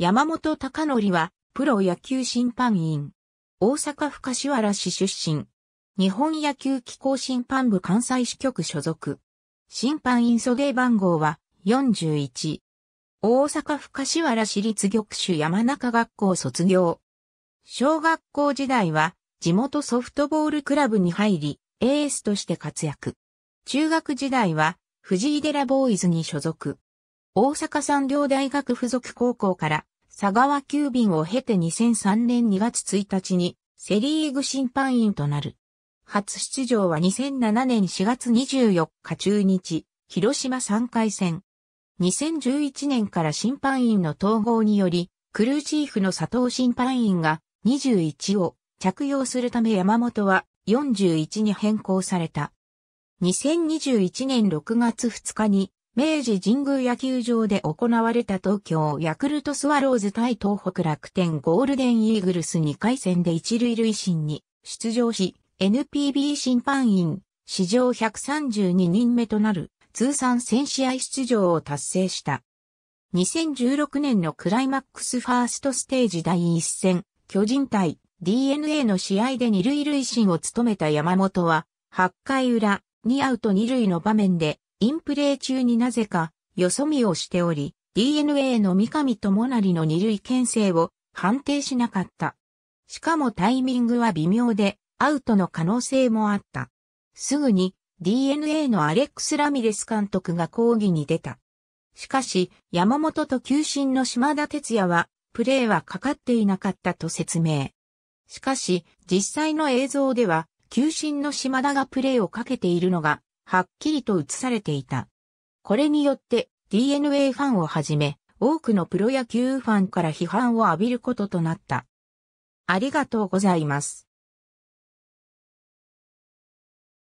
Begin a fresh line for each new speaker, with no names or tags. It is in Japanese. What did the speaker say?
山本隆則は、プロ野球審判員。大阪府柏原市出身。日本野球機構審判部関西支局所属。審判員袖番号は41。大阪府柏原市立玉州山中学校卒業。小学校時代は地元ソフトボールクラブに入り、エースとして活躍。中学時代は藤井寺ボーイズに所属。大阪産業大学附属高校から佐川急便を経て2003年2月1日にセリーグ審判員となる。初出場は2007年4月24日中日、広島3回戦。2011年から審判員の統合により、クルーチーフの佐藤審判員が21を着用するため山本は41に変更された。2021年6月2日に明治神宮野球場で行われた東京ヤクルトスワローズ対東北楽天ゴールデンイーグルス2回戦で一塁塁審に出場し、NPB 審判員、史上132人目となる通算1000試合出場を達成した。2016年のクライマックスファーストステージ第1戦、巨人対 DNA の試合で二塁塁審を務めた山本は、8回裏、2アウト二塁の場面で、インプレー中になぜか、よそ見をしており、DNA の三上智成の二類牽制を判定しなかった。しかもタイミングは微妙で、アウトの可能性もあった。すぐに DNA のアレックス・ラミレス監督が抗議に出た。しかし、山本と球審の島田哲也は、プレーはかかっていなかったと説明。しかし、実際の映像では、球審の島田がプレーをかけているのがはっきりと映されていた。これによって DNA ファンをはじめ、多くのプロ野球ファンから批判を浴びることとなった。ありがとうございます。